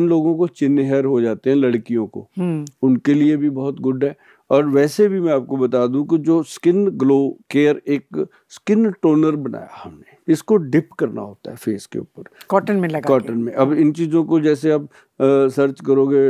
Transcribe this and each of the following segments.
इन लोगों को चिन्हर हो जाते हैं लड़कियों को हम्म। उनके लिए भी बहुत गुड है और वैसे भी मैं आपको बता दूं कि जो स्किन ग्लो केयर एक स्किन टोनर बनाया हमने इसको डिप करना होता है फेस के ऊपर कॉटन में लगा कॉटन में अब इन चीज़ों को जैसे आप सर्च करोगे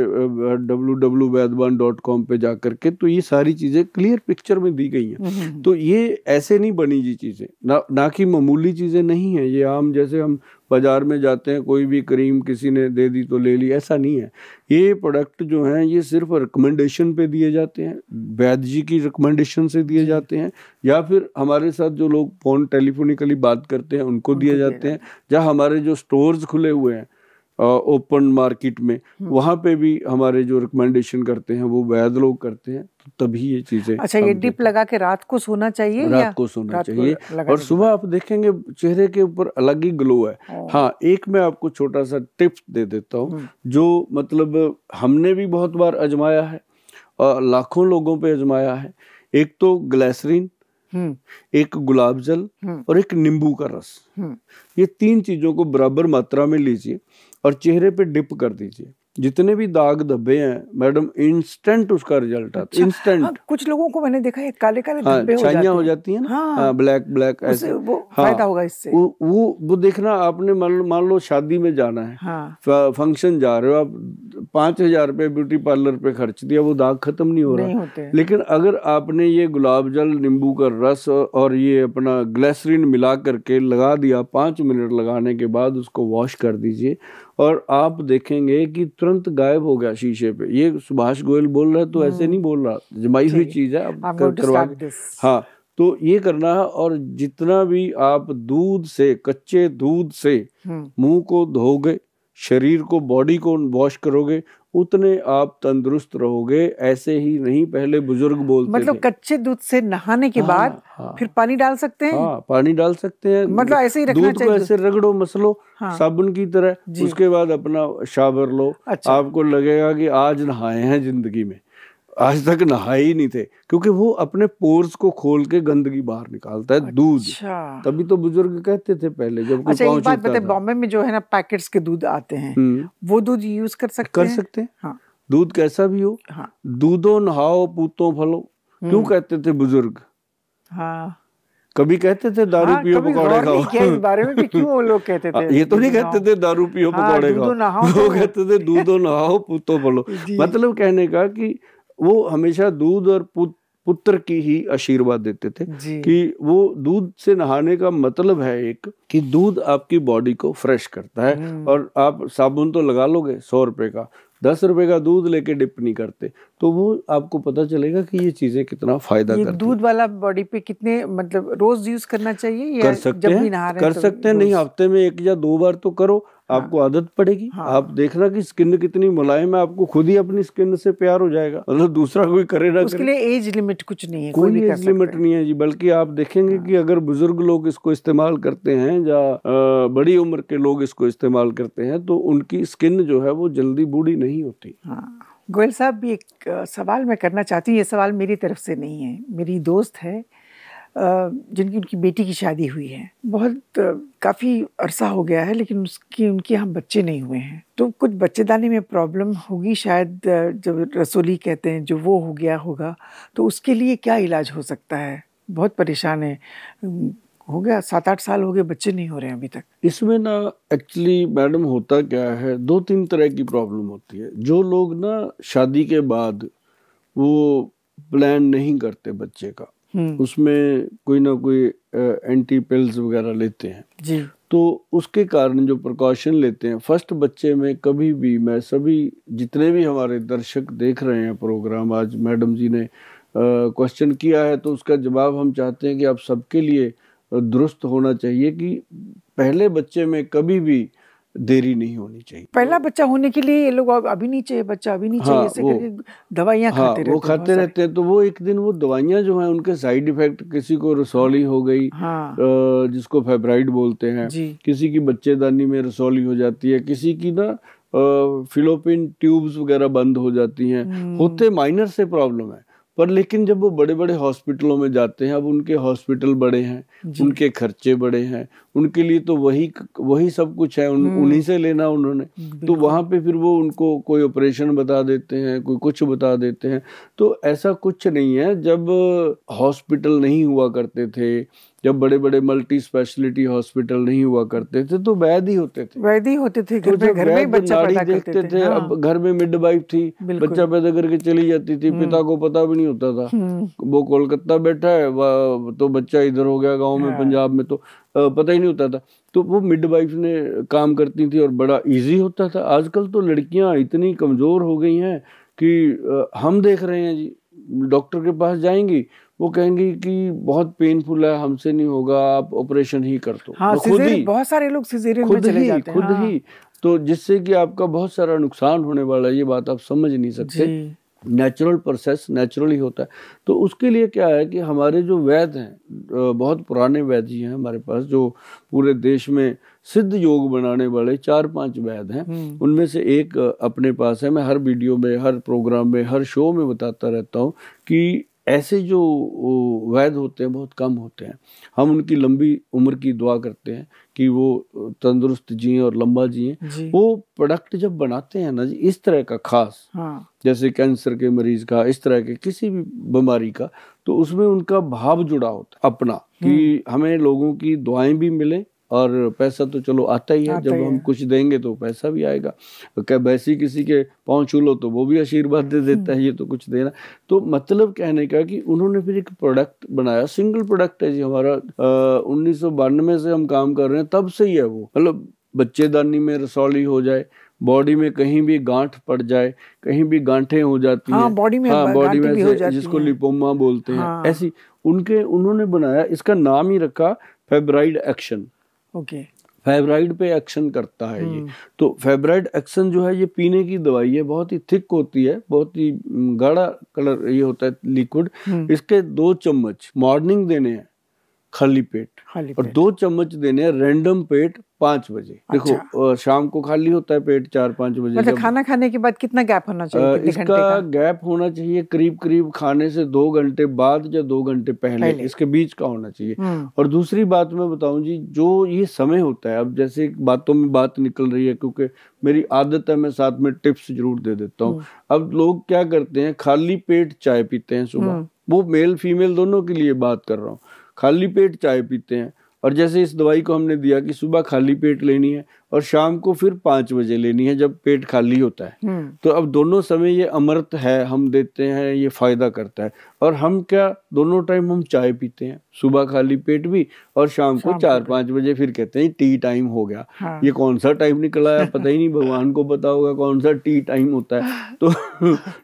डब्लू डब्लू वैदवान डॉट कॉम पर जा करके तो ये सारी चीज़ें क्लियर पिक्चर में दी गई हैं हम्म, हम्म, हम्म। तो ये ऐसे नहीं बनी जी चीज़ें ना ना कि मामूली चीज़ें नहीं हैं ये आम जैसे हम बाज़ार में जाते हैं कोई भी क्रीम किसी ने दे दी तो ले ली ऐसा नहीं है ये प्रोडक्ट जो हैं ये सिर्फ रिकमेंडेशन पे दिए जाते हैं वैद्य जी की रिकमेंडेशन से दिए जाते हैं या फिर हमारे साथ जो लोग फ़ोन टेलीफोनिकली बात करते हैं उनको दिए जाते हैं जहाँ हमारे जो स्टोर्स खुले हुए हैं ओपन मार्केट में हम्म। वहाँ पे भी हमारे जो रिकमेंडेशन करते हैं वो वैध लोग करते हैं तो तभी ये चीज़ें अच्छा ये डिप लगा के रात को सोना चाहिए रात को सोना रात चाहिए को और सुबह आप देखेंगे चेहरे के ऊपर अलग ही ग्लो है हाँ एक मैं आपको छोटा सा टिप्स दे देता हूँ हम्म। जो मतलब हमने भी बहुत बार अजमाया है और लाखों लोगों पर अजमाया है एक तो ग्लैसरीन हम्म। एक गुलाब जल हम्म। और एक नींबू का रस हम्म। ये तीन चीजों को बराबर मात्रा में लीजिए और चेहरे पे डिप कर दीजिए जितने भी दाग धब्बे हैं मैडम इंस्टेंट उसका रिजल्ट आता है इंस्टेंट अच्छा, हाँ, कुछ लोगों को मैंने देखा है काले काले हाँ, हो जाती, हो जाती ना हाँ, हाँ, ब्लैक ब्लैक ऐसे वो हाँ, फायदा होगा इससे वो वो, वो देखना आपने मान लो शादी में जाना है हाँ, फंक्शन जा रहे हो आप पाँच हजार रुपये ब्यूटी पार्लर पे खर्च दिया वो दाग खत्म नहीं हो नहीं रहा लेकिन अगर आपने ये गुलाब जल नींबू का रस और ये अपना ग्लेसरीन मिला करके लगा दिया पांच मिनट लगाने के बाद उसको वॉश कर दीजिए और आप देखेंगे कि तुरंत गायब हो गया शीशे पे ये सुभाष गोयल बोल रहा है तो ऐसे नहीं हम्म। बोल रहा जमाई हुई चीज़ है करवा हाँ तो ये करना है और जितना भी आप दूध से कच्चे दूध से हम्म। मुंह को धोगे शरीर को बॉडी को वॉश करोगे उतने आप तंदुरुस्त रहोगे ऐसे ही नहीं पहले बुजुर्ग हाँ, बोलते मतलब कच्चे दूध से नहाने के हाँ, बाद हाँ, फिर पानी डाल सकते हैं हाँ, पानी डाल सकते हैं मतलब ऐसे ही रखना चाहिए को ऐसे रगड़ो मसलो हाँ, साबुन की तरह उसके बाद अपना शावर लो अच्छा। आपको लगेगा कि आज नहाए हैं जिंदगी में आज तक नहाए ही नहीं थे क्योंकि वो अपने पोर्स को खोल के गंदगी बाहर निकालता है दूध अच्छा। तभी तो बुजुर्ग कहते थे पहले जब अच्छा एक बात बताए बॉम्बे में जो है ना पैकेट्स के दूध आते हैं हम्म। वो दूध यूज कर सकते कर सकते हैं हाँ। दूध कैसा भी हो हाँ। दूधो नहाओ पूतो फलो क्यों हम्म। कहते थे बुजुर्ग हाँ कभी कहते थे दारू हाँ, पियो पकौड़े खाओ बारे में भी क्यों लोग कहते हाँ, थे ये तो नहीं कहते थे दारू पियो हाँ, पकौड़े खाओ वो कहते थे दूधो नहाओ पूतो फलो मतलब कहने का कि वो हमेशा दूध और पुत पुत्र की ही आशीर्वाद देते थे कि वो दूध से नहाने का मतलब है एक कि दूध आपकी बॉडी को फ्रेश करता है हम्म। और आप साबुन तो लगा लोगे सौ रुपए का दस रुपए का दूध लेके डिप नहीं करते तो वो आपको पता चलेगा कि ये चीजें कितना फायदा ये दूध वाला बॉडी पे कितने मतलब रोज यूज करना चाहिए या कर सकते जब हैं कर तो सकते हैं नहीं हफ्ते में एक या दो बार तो करो हाँ, आपको आदत पड़ेगी हाँ, आप देखना कि स्किन कितनी मुलायम है आपको खुद ही अपनी स्किन से प्यार हो जाएगा मतलब दूसरा कोई करे ना उसके लिए एज लिमिट कुछ नहीं है कोई एज लिमिट नहीं है जी बल्कि आप देखेंगे हाँ। कि अगर बुजुर्ग लोग इसको इस्तेमाल करते हैं या बड़ी उम्र के लोग इसको इस्तेमाल करते हैं तो उनकी स्किन जो है वो जल्दी बूढ़ी नहीं होती हाँ गोयल साहब भी एक सवाल मैं करना चाहती हूँ ये सवाल मेरी तरफ से नहीं है मेरी दोस्त है जिनकी उनकी बेटी की शादी हुई है बहुत काफ़ी अरसा हो गया है लेकिन उसकी उनके यहाँ बच्चे नहीं हुए हैं तो कुछ बच्चेदानी में प्रॉब्लम होगी शायद जब रसोली कहते हैं जो वो हो गया होगा तो उसके लिए क्या इलाज हो सकता है बहुत परेशान है हो गया सात आठ साल हो गए बच्चे नहीं हो रहे हैं अभी तक इसमें ना एक्चुअली मैडम होता क्या है दो तीन तरह की प्रॉब्लम होती है जो लोग ना शादी के बाद वो प्लान नहीं करते बच्चे का हम्म। उसमें कोई ना कोई एंटी पिल्स वगैरह लेते हैं जी तो उसके कारण जो प्रकॉशन लेते हैं फर्स्ट बच्चे में कभी भी मैं सभी जितने भी हमारे दर्शक देख रहे हैं प्रोग्राम आज मैडम जी ने क्वेश्चन किया है तो उसका जवाब हम चाहते हैं कि आप सबके लिए दुरुस्त होना चाहिए कि पहले बच्चे में कभी भी देरी नहीं होनी चाहिए पहला बच्चा होने के लिए ये लोग अभी नहीं चाहिए बच्चा अभी नहीं हाँ, चाहिए दवाइयाँ हाँ, खाते रहते वो खाते रहते हैं तो वो एक दिन वो दवाइयाँ जो है उनके साइड इफेक्ट किसी को रसौली हो गई हाँ, जिसको फेब्राइड बोलते हैं किसी की बच्चेदानी में रसौली हो जाती है किसी की ना फिलोपिन ट्यूब्स वगैरह बंद हो जाती हैं हम्म। होते माइनर से प्रॉब्लम है पर लेकिन जब वो बड़े बड़े हॉस्पिटलों में जाते हैं अब उनके हॉस्पिटल बड़े हैं उनके खर्चे बड़े हैं उनके लिए तो वही वही सब कुछ है उन, हम्म। उन्हीं से लेना उन्होंने तो वहाँ पे फिर वो उनको कोई ऑपरेशन बता देते हैं कोई कुछ बता देते हैं तो ऐसा कुछ नहीं है जब हॉस्पिटल नहीं हुआ करते थे जब बड़े बड़े मल्टी स्पेशलिटी हॉस्पिटल नहीं हुआ करते थे तो वैद ही होते थे वैद ही होते थे घर तो घर में बच्चा पैदा करते थे, थे हाँ। अब घर में मिड वाइफ थी बच्चा पैदा करके चली जाती थी पिता हम्म। को पता भी नहीं होता था हम्म। वो कोलकाता बैठा है तो बच्चा इधर हो गया गाँव में हाँ। पंजाब में तो पता ही नहीं होता था तो वो मिड वाइफ ने काम करती थी और बड़ा इजी होता था आजकल तो लड़कियां इतनी कमजोर हो गई हैं कि हम देख रहे हैं जी डॉक्टर के पास जाएंगी वो कहेंगे कि बहुत पेनफुल है हमसे नहीं होगा आप ऑपरेशन ही कर दो हाँ, तो खुद ही बहुत सारे लोग सिजेरियन खुद में चले ही जाते खुद हाँ। ही तो जिससे कि आपका बहुत सारा नुकसान होने वाला है ये बात आप समझ नहीं सकते नेचुरल प्रोसेस ही होता है तो उसके लिए क्या है कि हमारे जो वैद्य हैं बहुत पुराने वैद्य हैं हमारे पास जो पूरे देश में सिद्ध योग बनाने वाले चार पांच वैद्य हैं हम्म। उनमें से एक अपने पास है मैं हर वीडियो में हर प्रोग्राम में हर शो में बताता रहता हूँ कि ऐसे जो वैद होते हैं बहुत कम होते हैं हम उनकी लंबी उम्र की दुआ करते हैं कि वो तंदुरुस्त जिये और लंबा जिये वो प्रोडक्ट जब बनाते हैं ना जी इस तरह का खास हाँ। जैसे कैंसर के मरीज का इस तरह के किसी भी बीमारी का तो उसमें उनका भाव जुड़ा होता है अपना कि हम्म। हमें लोगों की दुआएं भी मिलें और पैसा तो चलो आता ही है जब हम कुछ देंगे तो पैसा भी आएगा क्या वैसे किसी के पाँव छू लो तो वो भी आशीर्वाद दे देता है हम्म। ये तो कुछ देना तो मतलब कहने का कि उन्होंने फिर एक प्रोडक्ट बनाया सिंगल प्रोडक्ट है जी हमारा उन्नीस से हम काम कर रहे हैं तब से ही है वो मतलब बच्चेदानी में रसौली हो जाए बॉडी में कहीं भी गांठ पड़ जाए कहीं भी गांठे हो जाती हाँ, बॉडी में हाँ, बॉडी में भी हो जाती जिसको लिपोमा बोलते हैं हाँ। ऐसी उनके उन्होंने बनाया इसका नाम ही रखा फेब्राइड एक्शन ओके okay. फेब्राइड पे एक्शन करता है ये हम्म। तो फेब्राइड एक्शन जो है ये पीने की दवाई है बहुत ही थिक होती है बहुत ही हम्म, गाढ़ा कलर ये होता है लिक्विड हम्म। इसके दो चम्मच मॉर्निंग देने हैं खाली पेट खाली और पेट। दो चम्मच देने रैंडम पेट पांच बजे अच्छा। देखो शाम को खाली होता है पेट चार पांच बजे मतलब खाना खाने के बाद कितना गैप होना चाहिए इसका गैप होना चाहिए करीब करीब खाने से दो घंटे बाद या दो घंटे पहले, पहले इसके बीच का होना चाहिए हम्म। और दूसरी बात मैं बताऊं जी जो ये समय होता है अब जैसे बातों में बात निकल रही है क्योंकि मेरी आदत है मैं साथ में टिप्स जरूर दे देता हूँ हम्म। अब लोग क्या करते हैं खाली पेट चाय पीते हैं सुबह हम्म। वो मेल फीमेल दोनों के लिए बात कर रहा हूँ खाली पेट चाय पीते हैं और जैसे इस दवाई को हमने दिया कि सुबह खाली पेट लेनी है और शाम को फिर पांच बजे लेनी है जब पेट खाली होता है हम्म। तो अब दोनों समय ये अमृत है हम देते हैं ये फ़ायदा करता है और हम क्या दोनों टाइम हम चाय पीते हैं सुबह खाली पेट भी और शाम, शाम को चार पाँच बजे फिर कहते हैं टी टाइम हो गया हाँ। ये कौन सा टाइम निकला है पता ही नहीं भगवान को पता होगा कौन सा टी टाइम होता है तो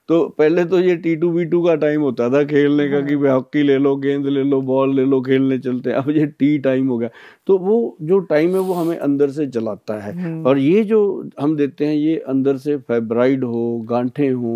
तो पहले तो ये टी टू बी टू का टाइम होता था खेलने का कि हाँ। हॉकी ले लो गेंद ले लो बॉल ले लो खेलने चलते अब ये टी टाइम हो गया तो वो जो टाइम है वो हमें अंदर से चलाता है रहा है हम्म। और ये जो हम देखते हैं ये अंदर से फेब्राइड हो गांठें हो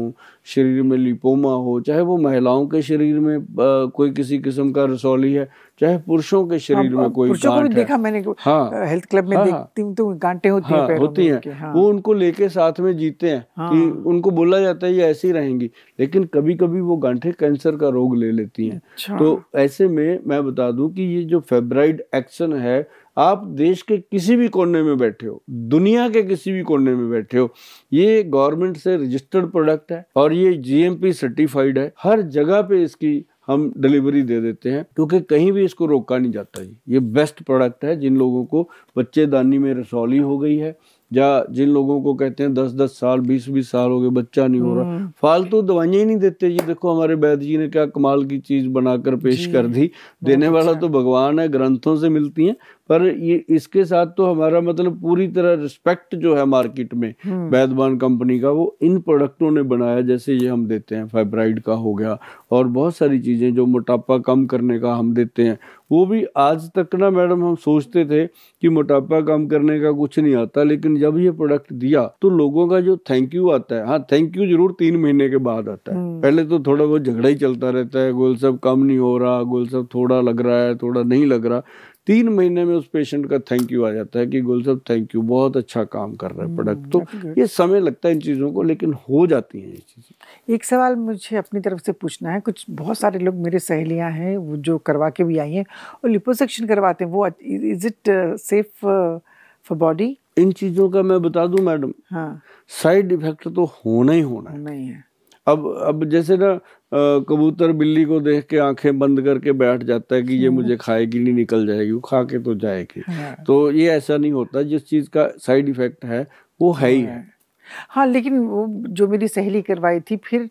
शरीर में लिपोमा हो चाहे वो महिलाओं के शरीर में आ, कोई किसी किस्म का रसौली है चाहे पुरुषों के हाँ, शरीर हाँ, में कोई पुरुषों को भी देखा मैंने हाँ, हेल्थ क्लब में हाँ, हाँ, देखती हूँ तो गांठे होती हाँ, हैं होती हैं हाँ, हाँ, वो उनको लेके साथ में जीते हैं हाँ, कि उनको बोला जाता है ये ऐसी रहेंगी लेकिन कभी कभी वो गांठे कैंसर का रोग ले लेती हैं अच्छा। तो ऐसे में मैं बता दूं कि ये जो फेब्राइड एक्शन है आप देश के किसी भी कोने में बैठे हो दुनिया के किसी भी कोने में बैठे हो ये गवर्नमेंट से रजिस्टर्ड प्रोडक्ट है और ये जीएमपी सर्टिफाइड है हर जगह पे इसकी हम डिलीवरी दे देते हैं क्योंकि कहीं भी इसको रोका नहीं जाता जी ये बेस्ट प्रोडक्ट है जिन लोगों को बच्चेदानी में रसौली हो गई है या जिन लोगों को कहते हैं दस दस साल बीस बीस साल हो गए बच्चा नहीं हो रहा हम्म। फालतू तो दवाइयाँ ही नहीं देते जी देखो हमारे वैद्य जी ने क्या कमाल की चीज़ बनाकर पेश कर दी देने वाला अच्छा। तो भगवान है ग्रंथों से मिलती हैं पर ये इसके साथ तो हमारा मतलब पूरी तरह रिस्पेक्ट जो है मार्केट में हम्म। बैदबान कंपनी का वो इन प्रोडक्टों ने बनाया जैसे ये हम देते हैं फाइब्राइड का हो गया और बहुत सारी चीज़ें जो मोटापा कम करने का हम देते हैं वो भी आज तक ना मैडम हम सोचते थे कि मोटापा कम करने का कुछ नहीं आता लेकिन जब ये प्रोडक्ट दिया तो लोगों का जो थैंक यू आता है हाँ थैंक यू जरूर तीन महीने के बाद आता है हम्म। पहले तो थोड़ा बहुत झगड़ा ही चलता रहता है गोल सब कम नहीं हो रहा गोल सब थोड़ा लग रहा है थोड़ा नहीं लग रहा तीन महीने में उस पेशेंट का थैंक यू आ जाता है कि गुल साहब थैंक यू बहुत अच्छा काम कर रहे हैं प्रोडक्ट हम्म, तो ये समय लगता है इन चीज़ों को लेकिन हो जाती हैं ये चीज़ें एक सवाल मुझे अपनी तरफ से पूछना है कुछ बहुत सारे लोग मेरे सहेलियाँ हैं वो जो करवा के भी आई हैं और लिपोसेक्शन करवाते हैं वो is it safe for body इन चीज़ों का मैं बता दूँ मैडम हाँ साइड इफेक्ट तो होना ही होना है नहीं है अब अब जैसे ना कबूतर बिल्ली को देख के आंखें बंद करके बैठ जाता है कि ये मुझे हम्म। खाएगी नहीं निकल जाएगी वो खा के तो जाएगी हाँ। तो ये ऐसा नहीं होता जिस चीज़ का साइड इफेक्ट है वो है ही है हाँ।, हाँ लेकिन वो जो मेरी सहेली करवाई थी फिर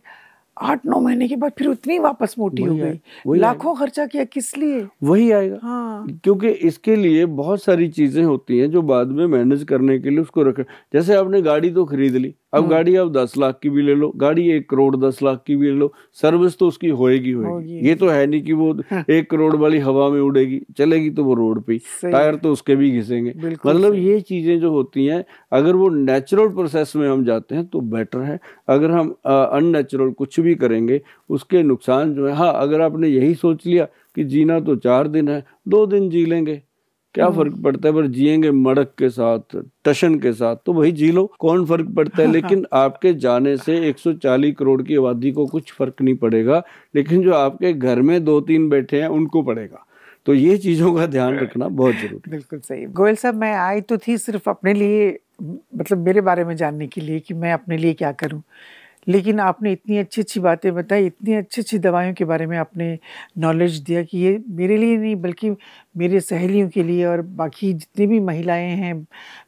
आठ नौ महीने के बाद फिर उतनी वापस मोटी हो गई लाखों खर्चा किया किस लिए वही आएगा हाँ क्योंकि इसके लिए बहुत सारी चीजें होती हैं जो बाद में मैनेज करने के लिए उसको रख जैसे आपने गाड़ी तो खरीद ली अब हाँ। गाड़ी आप दस लाख की भी ले लो गाड़ी एक करोड़ दस लाख की भी ले लो सर्विस तो उसकी होएगी होएगी ये तो है नहीं कि वो हाँ। एक करोड़ वाली हवा में उड़ेगी चलेगी तो वो रोड पे टायर तो उसके भी घिसेंगे मतलब ये चीजें जो होती हैं अगर वो नेचुरल प्रोसेस में हम जाते हैं तो बेटर है अगर हम अननेचुरल कुछ भी करेंगे उसके नुकसान जो है हाँ अगर आपने यही सोच लिया कि जीना तो चार दिन है दो दिन जी लेंगे क्या हम्म। फर्क पड़ता है पर जिएंगे मड़क के साथ टशन के साथ तो वही जी लो कौन फर्क पड़ता है लेकिन आपके जाने से 140 करोड़ की आबादी को कुछ फर्क नहीं पड़ेगा लेकिन जो आपके घर में दो तीन बैठे हैं उनको पड़ेगा तो ये चीज़ों का ध्यान रखना बहुत जरूरी बिल्कुल सही गोयल साहब मैं आई तो थी सिर्फ अपने लिए मतलब मेरे बारे में जानने के लिए कि मैं अपने लिए क्या करूँ लेकिन आपने इतनी अच्छी अच्छी बातें बताई इतनी अच्छी अच्छी दवाइयों के बारे में आपने नॉलेज दिया कि ये मेरे लिए नहीं बल्कि मेरे सहेलियों के लिए और बाकी जितनी भी महिलाएं हैं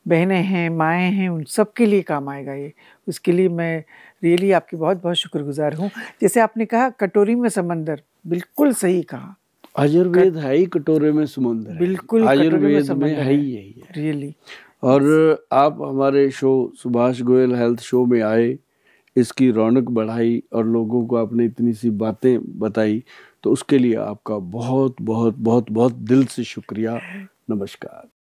बहनें हैं माएँ हैं उन सब के लिए काम आएगा ये उसके लिए मैं रियली आपकी बहुत बहुत शुक्रगुजार हूँ जैसे आपने कहा कटोरी में समंदर बिल्कुल सही कहा आयुर्वेद है ही कटोरे में समुद्र बिल्कुल आयुर्वेद में, में है ही यही रियली और आप हमारे show Subhash Goyal health show में आए इसकी रौनक बढ़ाई और लोगों को आपने इतनी सी बातें बताई तो उसके लिए आपका बहुत बहुत बहुत बहुत दिल से शुक्रिया नमस्कार